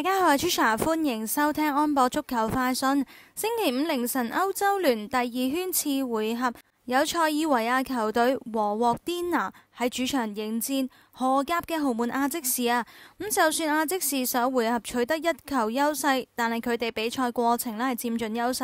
大家好，我系 c h a 欢迎收听安博足球快讯。星期五凌晨欧洲联第二圈次回合有塞尔维亚球队和沃颠拿喺主场迎战荷甲嘅豪门阿即士啊。咁就算阿即士首回合取得一球优势，但系佢哋比赛过程咧系占尽优势。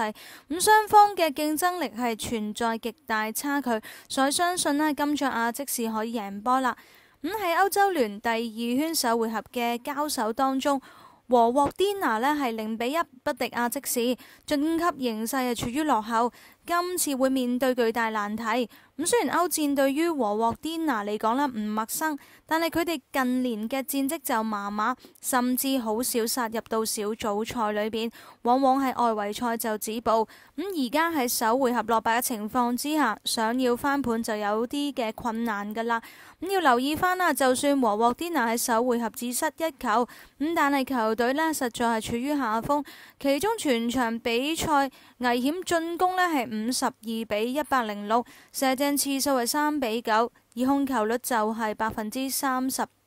咁双方嘅竞争力系存在极大差距，所以相信咧今仗阿即士可以赢波啦。咁喺欧洲联第二圈首回合嘅交手当中。和沃 Dina 咧係零比一不敵亞即士，進級形勢係處於落後。今次會面對巨大難題。咁雖然歐戰對於和沃迪娜嚟講咧唔陌生，但係佢哋近年嘅戰績就麻麻，甚至好少殺入到小組賽裏边，往往系外圍賽就止步。咁而家喺首回合落敗嘅情況之下，想要翻盤就有啲嘅困難噶啦。咁要留意翻啦，就算和沃迪娜喺首回合只失一球，咁但係球隊咧實在係處於下风，其中全場比賽危險進攻咧係。五十二比一百零六，射正次数为三比九，而控球率就系百分之三十。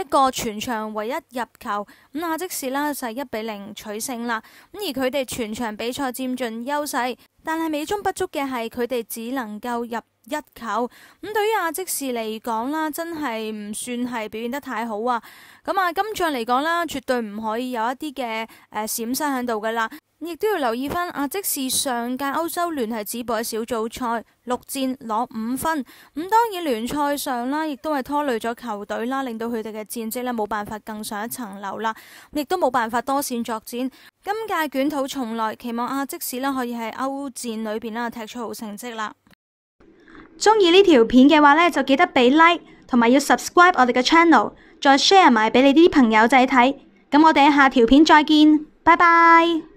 一个全场唯一入球，咁啊即士啦就一比零取胜啦，咁而佢哋全场比赛占尽优势，但系美中不足嘅系佢哋只能够入一球，咁对于阿即士嚟讲啦，真系唔算系表现得太好啊，咁啊今仗嚟讲啦，绝对唔可以有一啲嘅诶闪失喺度噶啦。亦都要留意翻阿即使上届欧洲联系止步嘅小组赛六战攞五分，咁当然联赛上啦，亦都系拖累咗球队啦，令到佢哋嘅战绩咧冇办法更上一层楼啦，亦都冇办法多线作战。今届卷土重来，期望阿即使咧可以喺欧战里边啦踢出好成绩啦。中意呢条片嘅话咧，就记得俾 like 同埋要 subscribe 我哋嘅 channel，再 share 埋俾你啲朋友仔睇。咁我哋下条片再见，拜拜。